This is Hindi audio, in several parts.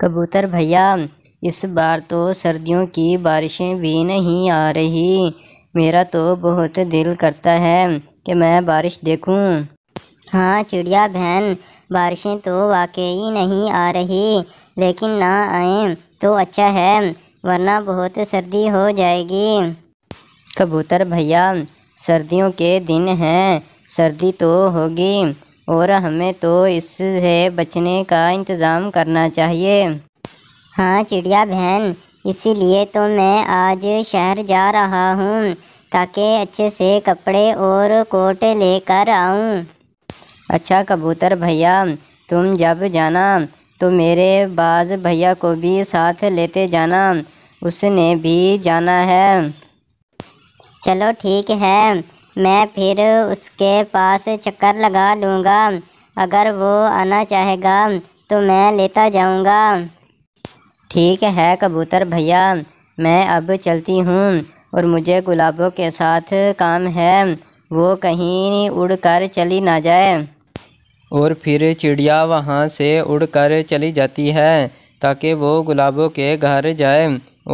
कबूतर भैया इस बार तो सर्दियों की बारिशें भी नहीं आ रही मेरा तो बहुत दिल करता है कि मैं बारिश देखूं। हाँ चिड़िया बहन बारिशें तो वाकई नहीं आ रही लेकिन ना आए तो अच्छा है वरना बहुत सर्दी हो जाएगी कबूतर भैया सर्दियों के दिन हैं सर्दी तो होगी और हमें तो इससे बचने का इंतज़ाम करना चाहिए हाँ चिड़िया बहन इसीलिए तो मैं आज शहर जा रहा हूँ ताकि अच्छे से कपड़े और कोट लेकर आऊँ अच्छा कबूतर भैया तुम जब जाना तो मेरे बाज भैया को भी साथ लेते जाना उसने भी जाना है चलो ठीक है मैं फिर उसके पास चक्कर लगा लूँगा अगर वो आना चाहेगा तो मैं लेता जाऊँगा ठीक है कबूतर भैया मैं अब चलती हूँ और मुझे गुलाबों के साथ काम है वो कहीं उड़कर चली ना जाए और फिर चिड़िया वहाँ से उड़कर चली जाती है ताकि वो गुलाबों के घर जाए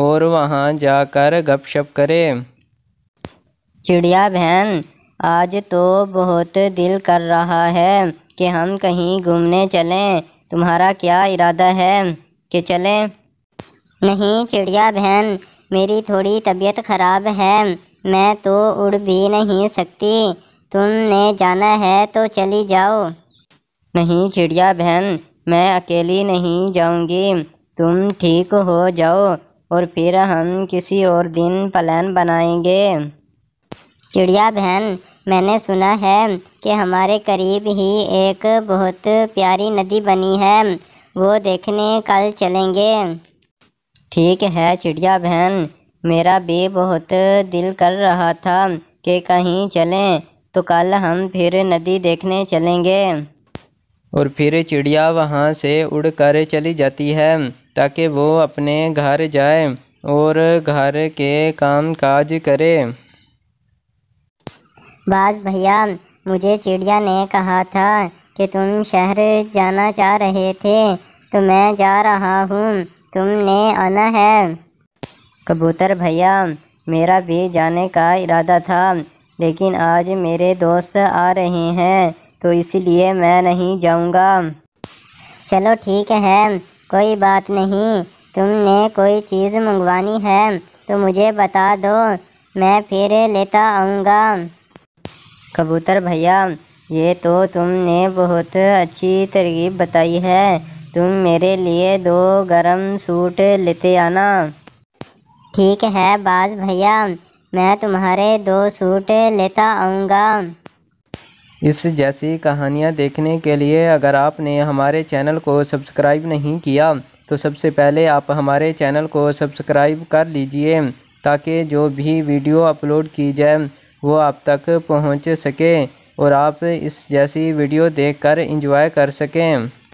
और वहाँ जाकर गपशप करे चिड़िया बहन आज तो बहुत दिल कर रहा है कि हम कहीं घूमने चलें तुम्हारा क्या इरादा है कि चलें नहीं चिड़िया बहन मेरी थोड़ी तबीयत खराब है मैं तो उड़ भी नहीं सकती तुमने जाना है तो चली जाओ नहीं चिड़िया बहन मैं अकेली नहीं जाऊंगी तुम ठीक हो जाओ और फिर हम किसी और दिन प्लान बनाएंगे चिड़िया बहन मैंने सुना है कि हमारे करीब ही एक बहुत प्यारी नदी बनी है वो देखने कल चलेंगे ठीक है चिड़िया बहन मेरा भी बहुत दिल कर रहा था कि कहीं चलें तो कल हम फिर नदी देखने चलेंगे और फिर चिड़िया वहाँ से उड़कर चली जाती है ताकि वो अपने घर जाए और घर के काम काज करे बाज भैया मुझे चिड़िया ने कहा था कि तुम शहर जाना चाह रहे थे तो मैं जा रहा हूँ तुमने आना है कबूतर भैया मेरा भी जाने का इरादा था लेकिन आज मेरे दोस्त आ रहे हैं तो इसीलिए मैं नहीं जाऊँगा चलो ठीक है कोई बात नहीं तुमने कोई चीज़ मंगवानी है तो मुझे बता दो मैं फिर लेता आऊँगा कबूतर भैया ये तो तुमने बहुत अच्छी तरकीब बताई है तुम मेरे लिए दो गरम सूट लेते आना ठीक है बाज भैया मैं तुम्हारे दो सूट लेता आऊँगा इस जैसी कहानियाँ देखने के लिए अगर आपने हमारे चैनल को सब्सक्राइब नहीं किया तो सबसे पहले आप हमारे चैनल को सब्सक्राइब कर लीजिए ताकि जो भी वीडियो अपलोड की जाए वो आप तक पहुँच सके और आप इस जैसी वीडियो देख कर इंजॉय कर सकें